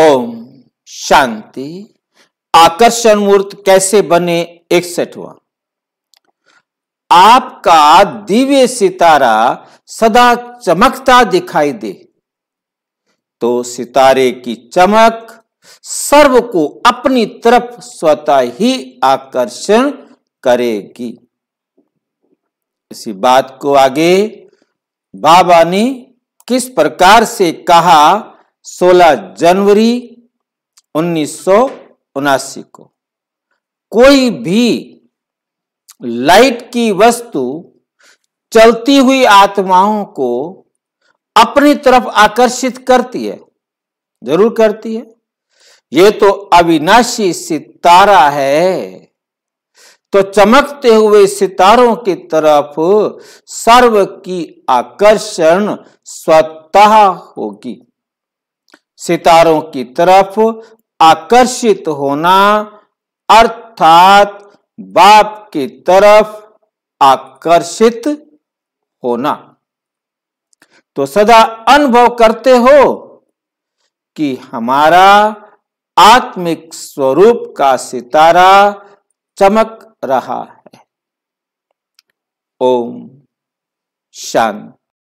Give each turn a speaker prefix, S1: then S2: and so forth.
S1: ओम शांति आकर्षण मूर्त कैसे बने इकसठवा आपका दिव्य सितारा सदा चमकता दिखाई दे तो सितारे की चमक सर्व को अपनी तरफ स्वतः ही आकर्षण करेगी इसी बात को आगे बाबा ने किस प्रकार से कहा 16 जनवरी उन्नीस को कोई भी लाइट की वस्तु चलती हुई आत्माओं को अपनी तरफ आकर्षित करती है जरूर करती है ये तो अविनाशी सितारा है तो चमकते हुए सितारों की तरफ सर्व की आकर्षण स्वतः होगी सितारों की तरफ आकर्षित होना अर्थात बाप की तरफ आकर्षित होना तो सदा अनुभव करते हो कि हमारा आत्मिक स्वरूप का सितारा चमक रहा है ओम शांति